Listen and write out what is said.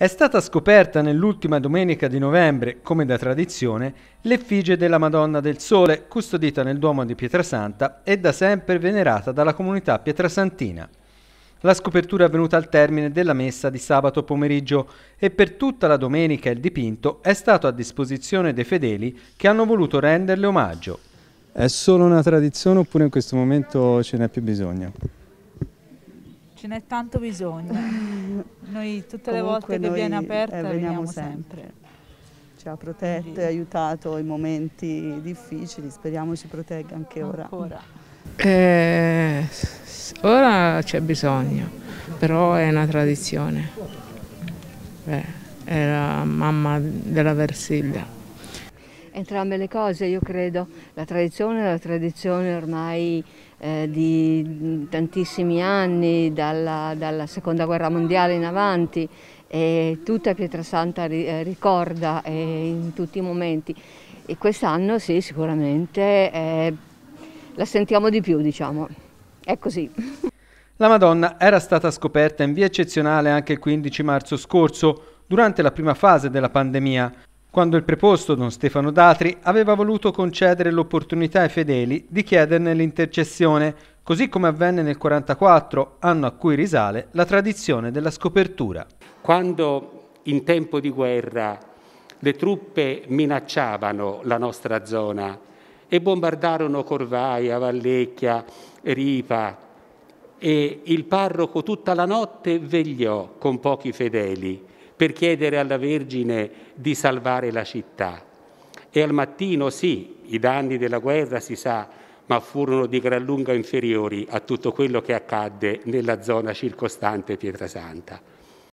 È stata scoperta nell'ultima domenica di novembre, come da tradizione, l'effigie della Madonna del Sole, custodita nel Duomo di Pietrasanta e da sempre venerata dalla comunità pietrasantina. La scopertura è avvenuta al termine della messa di sabato pomeriggio e per tutta la domenica il dipinto è stato a disposizione dei fedeli che hanno voluto renderle omaggio. È solo una tradizione oppure in questo momento ce n'è più bisogno? ce n'è tanto bisogno. Noi tutte le volte che viene aperta eh, veniamo, veniamo sempre. sempre. Ci ha protetto e aiutato in momenti difficili, speriamo ci protegga anche ora. Eh, ora c'è bisogno, però è una tradizione. Beh, è la mamma della Versiglia. Entrambe le cose, io credo. La tradizione è la tradizione ormai eh, di tantissimi anni, dalla, dalla, seconda guerra mondiale in avanti, e tutta Pietrasanta ri, eh, ricorda eh, in tutti i momenti. E quest'anno sì, sicuramente eh, la sentiamo di più, diciamo. È così. La Madonna era stata scoperta in via eccezionale anche il 15 marzo scorso, durante la prima fase della pandemia, quando il preposto don Stefano Datri aveva voluto concedere l'opportunità ai fedeli di chiederne l'intercessione, così come avvenne nel 44, anno a cui risale la tradizione della scopertura. Quando in tempo di guerra le truppe minacciavano la nostra zona e bombardarono Corvaia, Vallecchia, Ripa e il parroco tutta la notte vegliò con pochi fedeli per chiedere alla Vergine di salvare la città. E al mattino sì, i danni della guerra si sa, ma furono di gran lunga inferiori a tutto quello che accadde nella zona circostante Pietrasanta.